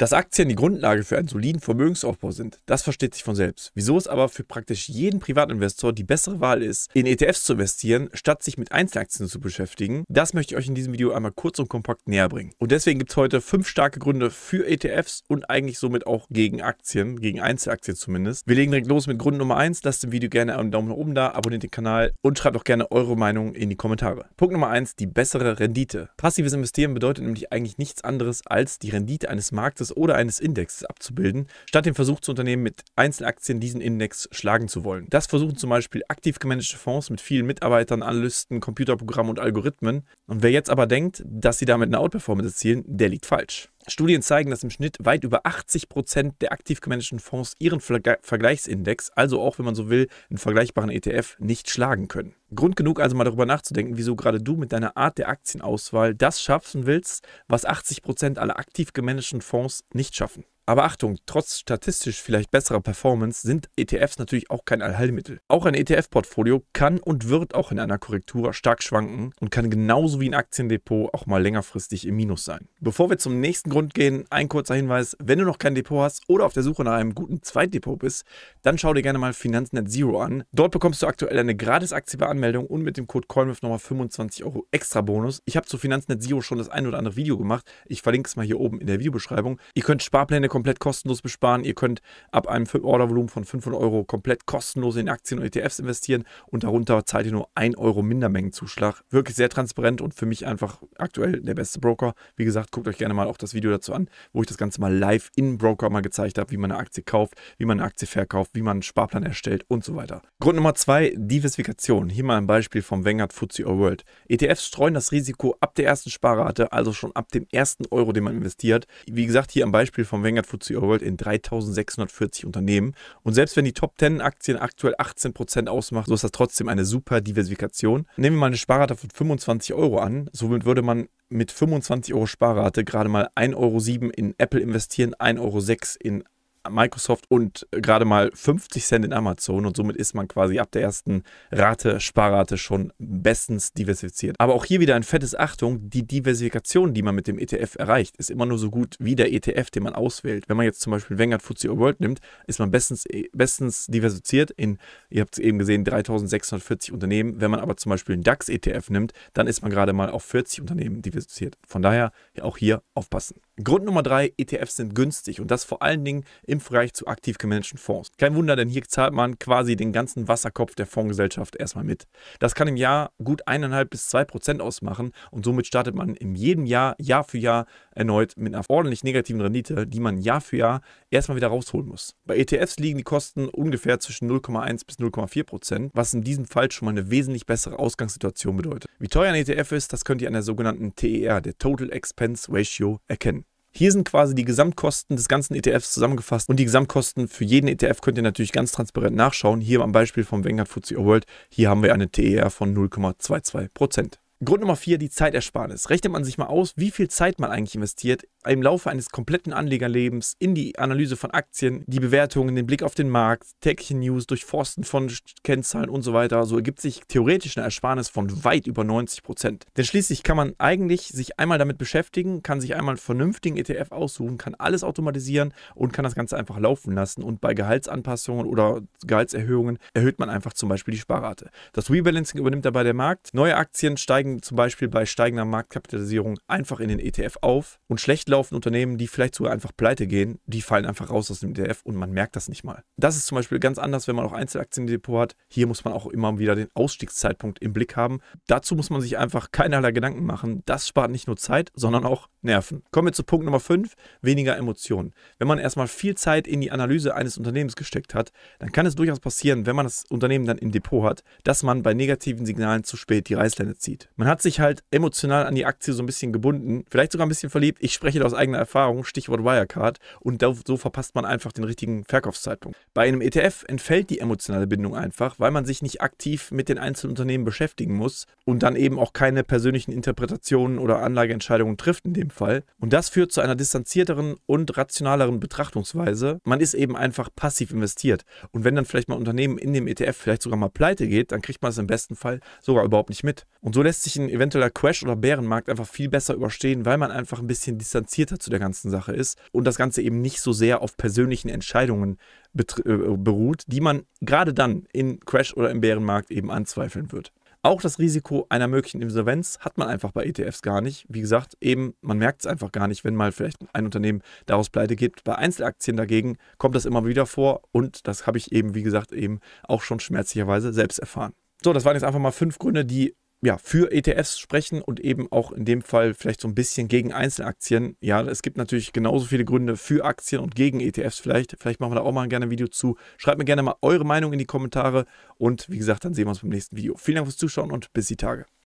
Dass Aktien die Grundlage für einen soliden Vermögensaufbau sind, das versteht sich von selbst. Wieso es aber für praktisch jeden Privatinvestor die bessere Wahl ist, in ETFs zu investieren, statt sich mit Einzelaktien zu beschäftigen, das möchte ich euch in diesem Video einmal kurz und kompakt näher bringen. Und deswegen gibt es heute fünf starke Gründe für ETFs und eigentlich somit auch gegen Aktien, gegen Einzelaktien zumindest. Wir legen direkt los mit Grund Nummer eins. Lasst dem Video gerne einen Daumen nach oben da, abonniert den Kanal und schreibt auch gerne eure Meinung in die Kommentare. Punkt Nummer eins: die bessere Rendite. Passives Investieren bedeutet nämlich eigentlich nichts anderes als die Rendite eines Marktes Indexes oder eines Indexes abzubilden, statt den Versuch zu unternehmen, mit Einzelaktien diesen Index schlagen zu wollen. Das versuchen zum Beispiel aktiv gemanagte Fonds mit vielen Mitarbeitern, Analysten, Computerprogrammen und Algorithmen. Und wer jetzt aber denkt, dass sie damit eine Outperformance erzielen, der liegt falsch. Studien zeigen, dass im Schnitt weit über 80 Prozent der aktiv gemanagten Fonds ihren Vergleichsindex, also auch wenn man so will, einen vergleichbaren ETF, nicht schlagen können. Grund genug also mal darüber nachzudenken, wieso gerade du mit deiner Art der Aktienauswahl das schaffen willst, was 80 Prozent aller aktiv gemanagten Fonds nicht schaffen. Aber Achtung, trotz statistisch vielleicht besserer Performance sind ETFs natürlich auch kein Allheilmittel. Auch ein ETF-Portfolio kann und wird auch in einer Korrektur stark schwanken und kann genauso wie ein Aktiendepot auch mal längerfristig im Minus sein. Bevor wir zum nächsten Grund gehen, ein kurzer Hinweis, wenn du noch kein Depot hast oder auf der Suche nach einem guten Zweitdepot bist, dann schau dir gerne mal Finanznet Zero an. Dort bekommst du aktuell eine gratis aktive Anmeldung und mit dem Code COINMIF nochmal 25 Euro extra Bonus. Ich habe zu Finanznet Zero schon das ein oder andere Video gemacht. Ich verlinke es mal hier oben in der Videobeschreibung. Ihr könnt Sparpläne komplett kostenlos besparen. Ihr könnt ab einem Ordervolumen von 500 Euro komplett kostenlos in Aktien und ETFs investieren und darunter zahlt ihr nur 1 Euro Mindermengenzuschlag. Wirklich sehr transparent und für mich einfach aktuell der beste Broker. Wie gesagt, guckt euch gerne mal auch das Video dazu an, wo ich das Ganze mal live in Broker mal gezeigt habe, wie man eine Aktie kauft, wie man eine Aktie verkauft, wie man einen Sparplan erstellt und so weiter. Grund Nummer zwei, Diversifikation. Hier mal ein Beispiel vom Vanguard FTSE All World. ETFs streuen das Risiko ab der ersten Sparrate, also schon ab dem ersten Euro, den man investiert. Wie gesagt, hier am Beispiel vom Vanguard FTSE World in 3640 Unternehmen. Und selbst wenn die Top 10 Aktien aktuell 18% Prozent ausmachen, so ist das trotzdem eine super Diversifikation. Nehmen wir mal eine Sparrate von 25 Euro an. Somit würde man mit 25 Euro Sparrate gerade mal 1,07 Euro in Apple investieren, 1,06 Euro in Microsoft und äh, gerade mal 50 Cent in Amazon und somit ist man quasi ab der ersten Rate, Sparrate schon bestens diversifiziert. Aber auch hier wieder ein fettes Achtung, die Diversifikation, die man mit dem ETF erreicht, ist immer nur so gut wie der ETF, den man auswählt. Wenn man jetzt zum Beispiel Vanguard FTSE World nimmt, ist man bestens, äh, bestens diversifiziert in, ihr habt es eben gesehen, 3640 Unternehmen. Wenn man aber zum Beispiel einen DAX-ETF nimmt, dann ist man gerade mal auf 40 Unternehmen diversifiziert. Von daher auch hier aufpassen. Grund Nummer drei, ETFs sind günstig und das vor allen Dingen im Vergleich zu aktiv gemanagten Fonds. Kein Wunder, denn hier zahlt man quasi den ganzen Wasserkopf der Fondsgesellschaft erstmal mit. Das kann im Jahr gut 1,5 bis 2 Prozent ausmachen und somit startet man in jedem Jahr, Jahr für Jahr erneut mit einer ordentlich negativen Rendite, die man Jahr für Jahr erstmal wieder rausholen muss. Bei ETFs liegen die Kosten ungefähr zwischen 0,1 bis 0,4 Prozent, was in diesem Fall schon mal eine wesentlich bessere Ausgangssituation bedeutet. Wie teuer ein ETF ist, das könnt ihr an der sogenannten TER, der Total Expense Ratio, erkennen. Hier sind quasi die Gesamtkosten des ganzen ETFs zusammengefasst und die Gesamtkosten für jeden ETF könnt ihr natürlich ganz transparent nachschauen. Hier am Beispiel vom Vanguard FTSE World, hier haben wir eine TER von 0,22%. Grund Nummer vier, die Zeitersparnis. Rechnet man sich mal aus, wie viel Zeit man eigentlich investiert im Laufe eines kompletten Anlegerlebens in die Analyse von Aktien, die Bewertungen, den Blick auf den Markt, tägliche News, Durchforsten von Kennzahlen und so weiter. So ergibt sich theoretisch eine Ersparnis von weit über 90 Prozent. Denn schließlich kann man eigentlich sich einmal damit beschäftigen, kann sich einmal einen vernünftigen ETF aussuchen, kann alles automatisieren und kann das Ganze einfach laufen lassen. Und bei Gehaltsanpassungen oder Gehaltserhöhungen erhöht man einfach zum Beispiel die Sparrate. Das Rebalancing übernimmt dabei der Markt. Neue Aktien steigen steigen zum Beispiel bei steigender Marktkapitalisierung einfach in den ETF auf und schlecht laufende Unternehmen, die vielleicht sogar einfach pleite gehen, die fallen einfach raus aus dem ETF und man merkt das nicht mal. Das ist zum Beispiel ganz anders, wenn man auch Einzelaktien im Depot hat. Hier muss man auch immer wieder den Ausstiegszeitpunkt im Blick haben. Dazu muss man sich einfach keinerlei Gedanken machen. Das spart nicht nur Zeit, sondern auch Nerven. Kommen wir zu Punkt Nummer 5, weniger Emotionen. Wenn man erstmal viel Zeit in die Analyse eines Unternehmens gesteckt hat, dann kann es durchaus passieren, wenn man das Unternehmen dann im Depot hat, dass man bei negativen Signalen zu spät die Reißleine zieht man hat sich halt emotional an die Aktie so ein bisschen gebunden, vielleicht sogar ein bisschen verliebt. Ich spreche aus eigener Erfahrung, Stichwort Wirecard, und so verpasst man einfach den richtigen Verkaufszeitpunkt. Bei einem ETF entfällt die emotionale Bindung einfach, weil man sich nicht aktiv mit den einzelnen Unternehmen beschäftigen muss und dann eben auch keine persönlichen Interpretationen oder Anlageentscheidungen trifft in dem Fall. Und das führt zu einer distanzierteren und rationaleren Betrachtungsweise. Man ist eben einfach passiv investiert. Und wenn dann vielleicht mal ein Unternehmen in dem ETF vielleicht sogar mal pleite geht, dann kriegt man es im besten Fall sogar überhaupt nicht mit. Und so lässt sich sich ein eventueller Crash oder Bärenmarkt einfach viel besser überstehen, weil man einfach ein bisschen distanzierter zu der ganzen Sache ist und das Ganze eben nicht so sehr auf persönlichen Entscheidungen äh, beruht, die man gerade dann in Crash oder im Bärenmarkt eben anzweifeln wird. Auch das Risiko einer möglichen Insolvenz hat man einfach bei ETFs gar nicht. Wie gesagt, eben, man merkt es einfach gar nicht, wenn mal vielleicht ein Unternehmen daraus pleite gibt. Bei Einzelaktien dagegen kommt das immer wieder vor und das habe ich eben, wie gesagt, eben auch schon schmerzlicherweise selbst erfahren. So, das waren jetzt einfach mal fünf Gründe, die ja, für ETFs sprechen und eben auch in dem Fall vielleicht so ein bisschen gegen Einzelaktien. Ja, es gibt natürlich genauso viele Gründe für Aktien und gegen ETFs vielleicht. Vielleicht machen wir da auch mal gerne ein Video zu. Schreibt mir gerne mal eure Meinung in die Kommentare und wie gesagt, dann sehen wir uns beim nächsten Video. Vielen Dank fürs Zuschauen und bis die Tage.